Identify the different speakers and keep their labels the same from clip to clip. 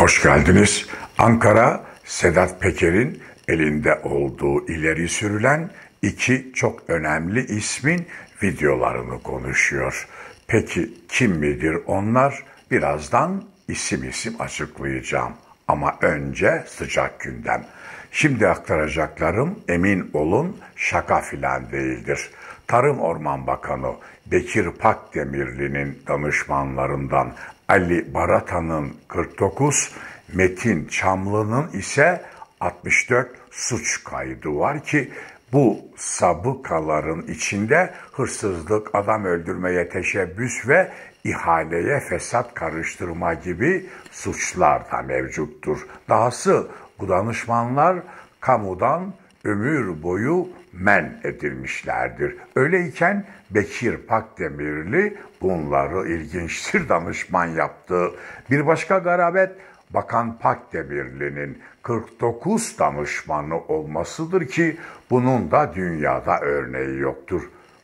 Speaker 1: Hoş geldiniz. Ankara, Sedat Peker'in elinde olduğu ileri sürülen iki çok önemli ismin videolarını konuşuyor. Peki kim midir onlar? Birazdan isim isim açıklayacağım. Ama önce sıcak gündem. Şimdi aktaracaklarım emin olun şaka filan değildir. Tarım Orman Bakanı Bekir Pakdemirli'nin danışmanlarından Ali Barata'nın 49, Metin Çamlı'nın ise 64 suç kaydı var ki bu sabıkaların içinde hırsızlık, adam öldürmeye teşebbüs ve ihaleye fesat karıştırma gibi suçlar da mevcuttur. Dahası bu danışmanlar kamudan ömür boyu men edilmişlerdir. Öyleyken Bekir Pakdemirli bunları ilginçtir danışman yaptı. Bir başka garabet Bakan Pakdemirli'nin 49 danışmanı olmasıdır ki bunun da dünyada örneği yoktur.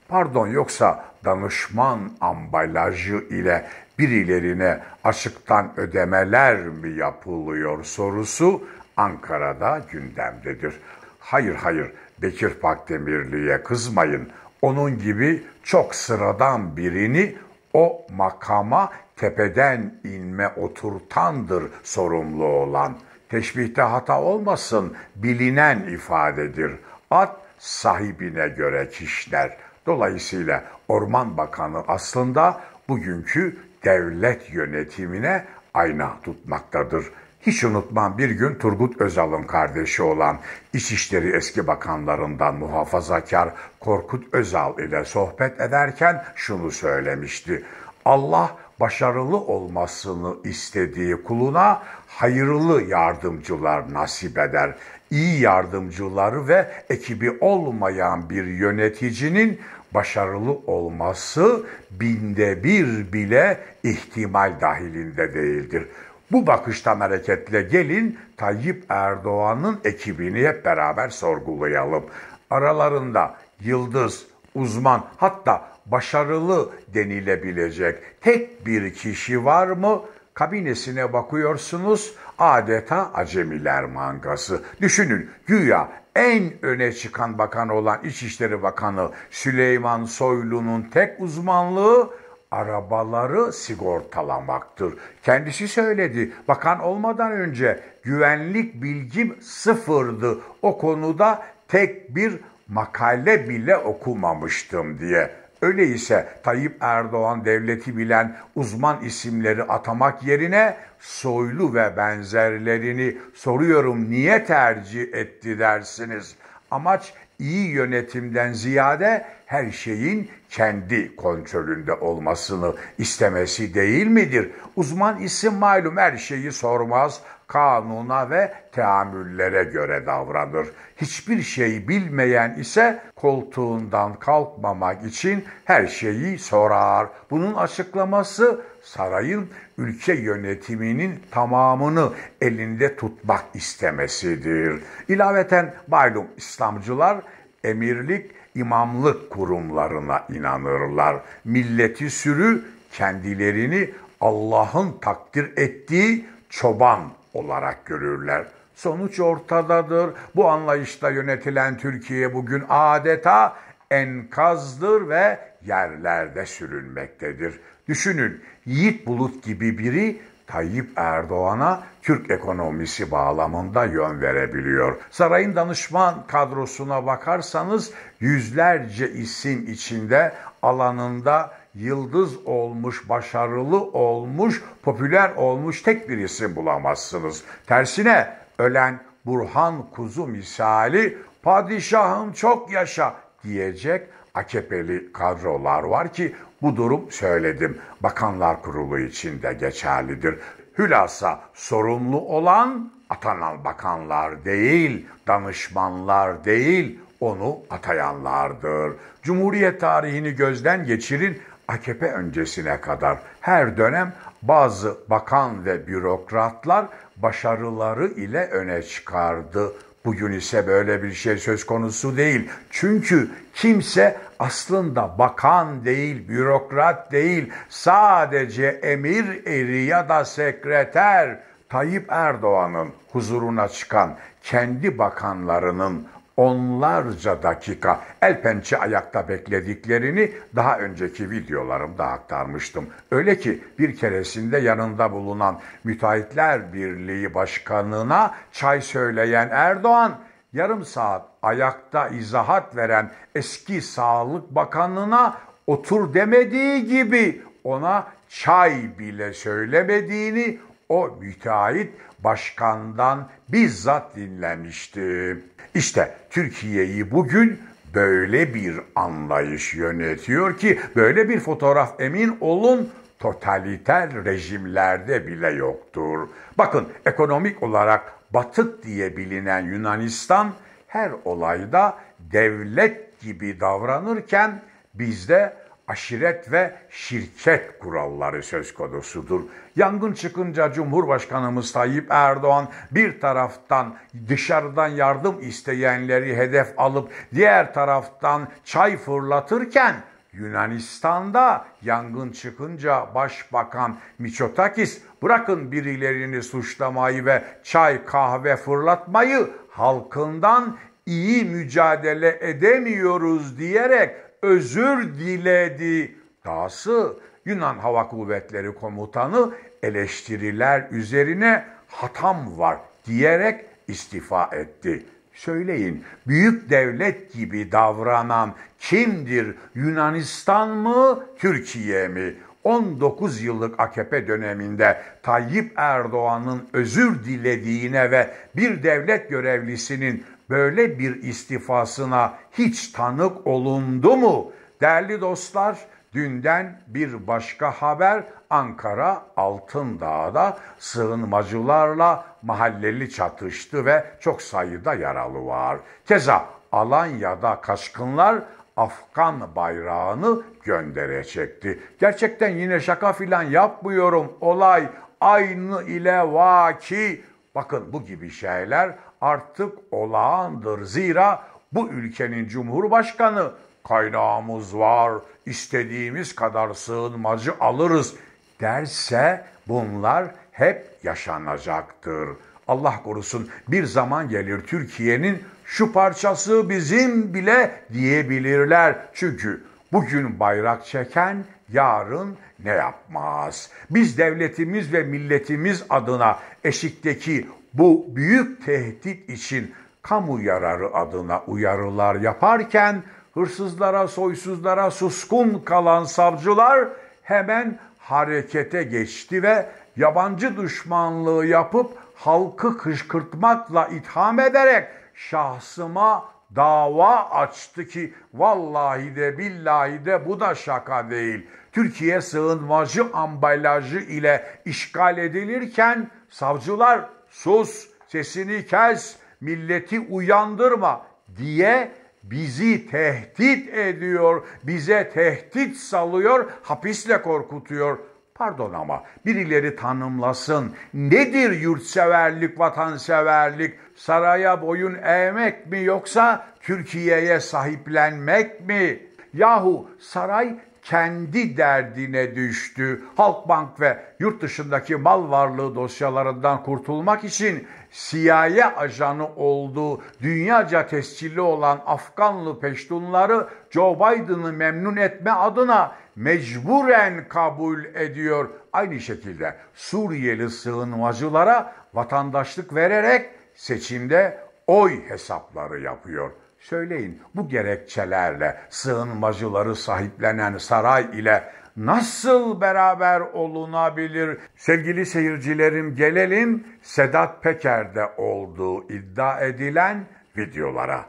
Speaker 1: Pardon yoksa danışman ambalajı ile birilerine açıktan ödemeler mi yapılıyor sorusu Ankara'da gündemdedir. Hayır hayır Bekir Pakdemirli'ye kızmayın. Onun gibi çok sıradan birini o makama tepeden inme oturtandır sorumlu olan. Teşbihte hata olmasın bilinen ifadedir. At sahibine göre kişiler. Dolayısıyla Orman Bakanı aslında bugünkü devlet yönetimine ayna tutmaktadır. Hiç unutmam bir gün Turgut Özal'ın kardeşi olan İçişleri eski bakanlarından muhafazakar Korkut Özal ile sohbet ederken şunu söylemişti. Allah başarılı olmasını istediği kuluna hayırlı yardımcılar nasip eder. İyi yardımcıları ve ekibi olmayan bir yöneticinin başarılı olması binde bir bile ihtimal dahilinde değildir. Bu bakıştan hareketle gelin Tayyip Erdoğan'ın ekibini hep beraber sorgulayalım. Aralarında yıldız, uzman hatta başarılı denilebilecek tek bir kişi var mı? Kabinesine bakıyorsunuz adeta acemiler mangası. Düşünün güya en öne çıkan bakan olan İçişleri Bakanı Süleyman Soylu'nun tek uzmanlığı arabaları sigortalamaktır. Kendisi söyledi. Bakan olmadan önce güvenlik bilgim sıfırdı. O konuda tek bir makale bile okumamıştım diye. Öyleyse Tayyip Erdoğan devleti bilen uzman isimleri atamak yerine soylu ve benzerlerini soruyorum niye tercih etti dersiniz? Amaç iyi yönetimden ziyade her şeyin kendi kontrolünde olmasını istemesi değil midir? Uzman isim malum her şeyi sormaz, kanuna ve teamüllere göre davranır. Hiçbir şey bilmeyen ise koltuğundan kalkmamak için her şeyi sorar. Bunun açıklaması sarayın ülke yönetiminin tamamını elinde tutmak istemesidir. İlaveten malum İslamcılar emirlik, imamlık kurumlarına inanırlar. Milleti sürü kendilerini Allah'ın takdir ettiği çoban olarak görürler. Sonuç ortadadır. Bu anlayışla yönetilen Türkiye bugün adeta enkazdır ve yerlerde sürünmektedir. Düşünün Yiğit Bulut gibi biri Tayyip Erdoğan'a Türk ekonomisi bağlamında yön verebiliyor. Sarayın danışman kadrosuna bakarsanız yüzlerce isim içinde alanında yıldız olmuş, başarılı olmuş, popüler olmuş tek bir isim bulamazsınız. Tersine ölen Burhan Kuzu misali padişahım çok yaşa diyecek AKP'li kadrolar var ki bu durum söyledim Bakanlar Kurulu için de geçerlidir. Hülasa sorumlu olan atanan bakanlar değil, danışmanlar değil, onu atayanlardır. Cumhuriyet tarihini gözden geçirin AKP öncesine kadar her dönem bazı bakan ve bürokratlar başarıları ile öne çıkardı. Bugün ise böyle bir şey söz konusu değil. Çünkü kimse aslında bakan değil, bürokrat değil, sadece emir eri ya da sekreter Tayyip Erdoğan'ın huzuruna çıkan kendi bakanlarının onlarca dakika el pençe ayakta beklediklerini daha önceki videolarımda aktarmıştım. Öyle ki bir keresinde yanında bulunan Müteahhitler Birliği Başkanı'na çay söyleyen Erdoğan yarım saat ayakta izahat veren eski Sağlık Bakanına otur demediği gibi ona çay bile söylemediğini o müteahhit başkandan bizzat dinlemişti. İşte Türkiye'yi bugün böyle bir anlayış yönetiyor ki böyle bir fotoğraf emin olun totaliter rejimlerde bile yoktur. Bakın ekonomik olarak batık diye bilinen Yunanistan her olayda devlet gibi davranırken bizde aşiret ve şirket kuralları söz konusudur. Yangın çıkınca Cumhurbaşkanımız Tayyip Erdoğan bir taraftan dışarıdan yardım isteyenleri hedef alıp diğer taraftan çay fırlatırken Yunanistan'da yangın çıkınca Başbakan Miçotakis bırakın birilerini suçlamayı ve çay kahve fırlatmayı halkından iyi mücadele edemiyoruz diyerek özür diledi. Dahası Yunan Hava Kuvvetleri Komutanı eleştiriler üzerine hatam var diyerek istifa etti. Söyleyin, büyük devlet gibi davranan kimdir? Yunanistan mı, Türkiye mi? 19 yıllık AKP döneminde Tayyip Erdoğan'ın özür dilediğine ve bir devlet görevlisinin böyle bir istifasına hiç tanık olundu mu? Değerli dostlar, dünden bir başka haber Ankara Altındağ'da sığınmacılarla mahalleli çatıştı ve çok sayıda yaralı var. Keza Alanya'da kaşkınlar. Afgan bayrağını gönderecekti. Gerçekten yine şaka filan yapmıyorum. Olay aynı ile vaki. Bakın bu gibi şeyler artık olağandır. Zira bu ülkenin cumhurbaşkanı kaynağımız var, istediğimiz kadar sığınmacı alırız derse bunlar hep yaşanacaktır. Allah korusun bir zaman gelir Türkiye'nin şu parçası bizim bile diyebilirler. Çünkü bugün bayrak çeken yarın ne yapmaz? Biz devletimiz ve milletimiz adına eşikteki bu büyük tehdit için kamu yararı adına uyarılar yaparken hırsızlara, soysuzlara suskun kalan savcılar hemen harekete geçti ve yabancı düşmanlığı yapıp halkı kışkırtmakla itham ederek şahsıma dava açtı ki vallahi de billahi de bu da şaka değil. Türkiye sığınmacı ambalajı ile işgal edilirken savcılar sus sesini kes milleti uyandırma diye bizi tehdit ediyor, bize tehdit salıyor, hapisle korkutuyor. Pardon ama birileri tanımlasın. Nedir yurtseverlik, vatanseverlik? Saraya boyun eğmek mi yoksa Türkiye'ye sahiplenmek mi? Yahu saray kendi derdine düştü. Halkbank ve yurt dışındaki mal varlığı dosyalarından kurtulmak için CIA ajanı olduğu dünyaca tescilli olan Afganlı peştunları Joe Biden'ı memnun etme adına mecburen kabul ediyor. Aynı şekilde Suriyeli sığınmacılara vatandaşlık vererek seçimde oy hesapları yapıyor. Söyleyin bu gerekçelerle sığınmacıları sahiplenen saray ile nasıl beraber olunabilir? Sevgili seyircilerim gelelim Sedat Peker'de olduğu iddia edilen videolara.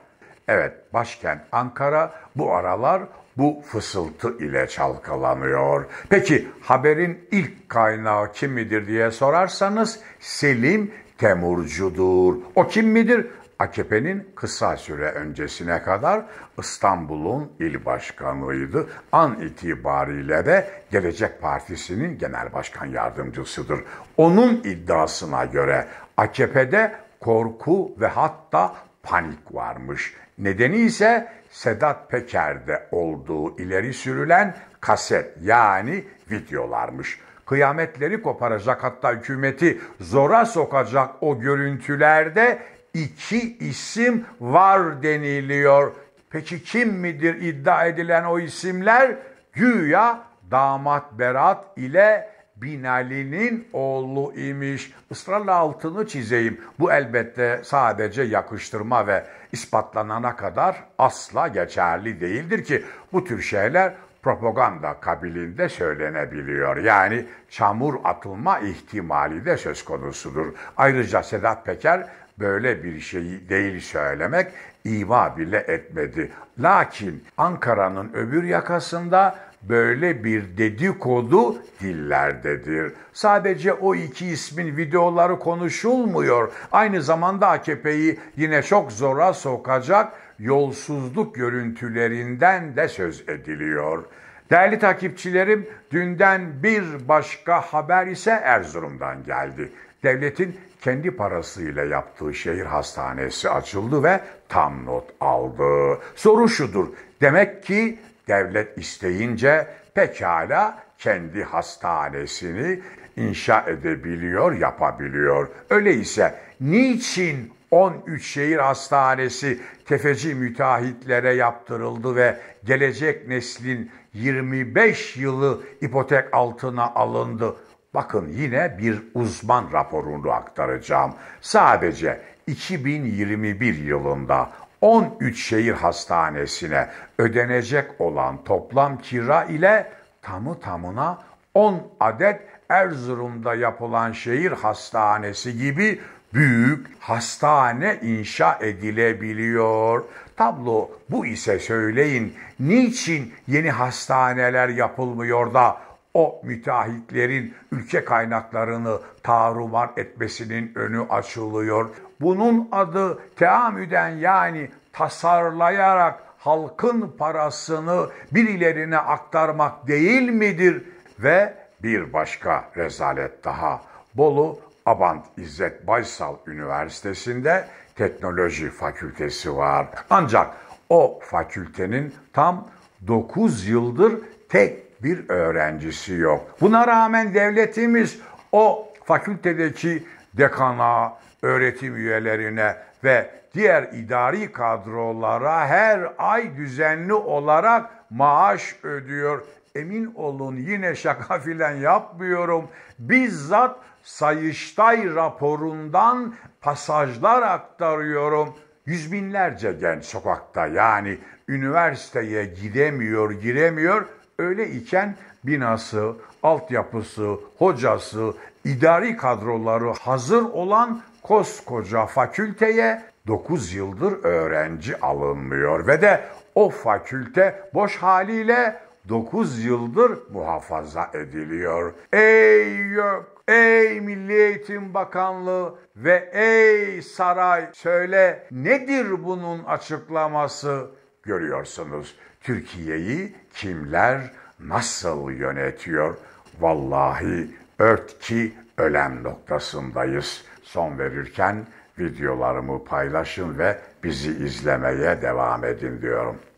Speaker 1: Evet başkent Ankara bu aralar bu fısıltı ile çalkalanıyor. Peki haberin ilk kaynağı kim midir diye sorarsanız Selim Temurcudur. O kim midir? AKP'nin kısa süre öncesine kadar İstanbul'un il başkanıydı. An itibariyle de Gelecek Partisi'nin genel başkan yardımcısıdır. Onun iddiasına göre AKP'de korku ve hatta panik varmış. Nedeni ise Sedat Peker'de olduğu ileri sürülen kaset yani videolarmış. Kıyametleri koparacak hatta hükümeti zora sokacak o görüntülerde iki isim var deniliyor. Peki kim midir iddia edilen o isimler? Güya damat Berat ile Binali'nin oğlu imiş. Israrla altını çizeyim. Bu elbette sadece yakıştırma ve ispatlanana kadar asla geçerli değildir ki bu tür şeyler propaganda kabiliğinde söylenebiliyor. Yani çamur atılma ihtimali de söz konusudur. Ayrıca Sedat Peker böyle bir şeyi değil söylemek ima bile etmedi. Lakin Ankara'nın öbür yakasında böyle bir dedikodu dillerdedir. Sadece o iki ismin videoları konuşulmuyor. Aynı zamanda AKP'yi yine çok zora sokacak yolsuzluk görüntülerinden de söz ediliyor. Değerli takipçilerim, dünden bir başka haber ise Erzurum'dan geldi. Devletin kendi parasıyla yaptığı şehir hastanesi açıldı ve tam not aldı. Soru şudur. Demek ki Devlet isteyince pekala kendi hastanesini inşa edebiliyor, yapabiliyor. Öyleyse niçin 13 şehir hastanesi tefeci müteahhitlere yaptırıldı ve gelecek neslin 25 yılı ipotek altına alındı. Bakın yine bir uzman raporunu aktaracağım. Sadece 2021 yılında 13 şehir hastanesine ödenecek olan toplam kira ile tamı tamına 10 adet Erzurum'da yapılan şehir hastanesi gibi büyük hastane inşa edilebiliyor. Tablo bu ise söyleyin niçin yeni hastaneler yapılmıyor da o müteahhitlerin ülke kaynaklarını tarumar etmesinin önü açılıyor. Bunun adı teamüden yani tasarlayarak halkın parasını birilerine aktarmak değil midir? Ve bir başka rezalet daha. Bolu Abant İzzet Baysal Üniversitesi'nde teknoloji fakültesi var. Ancak o fakültenin tam 9 yıldır tek bir öğrencisi yok. Buna rağmen devletimiz o fakültedeki dekana, öğretim üyelerine ve diğer idari kadrolara her ay düzenli olarak maaş ödüyor. Emin olun yine şaka filan yapmıyorum. Bizzat Sayıştay raporundan pasajlar aktarıyorum. Yüz binlerce genç sokakta yani üniversiteye gidemiyor, giremiyor Öyle iken binası, altyapısı, hocası, idari kadroları hazır olan koskoca fakülteye 9 yıldır öğrenci alınmıyor ve de o fakülte boş haliyle 9 yıldır muhafaza ediliyor. Ey yok, ey Milli Eğitim Bakanlığı ve ey saray söyle nedir bunun açıklaması görüyorsunuz. Türkiye'yi kimler nasıl yönetiyor? Vallahi ört ki ölem noktasındayız. Son verirken videolarımı paylaşın ve bizi izlemeye devam edin diyorum.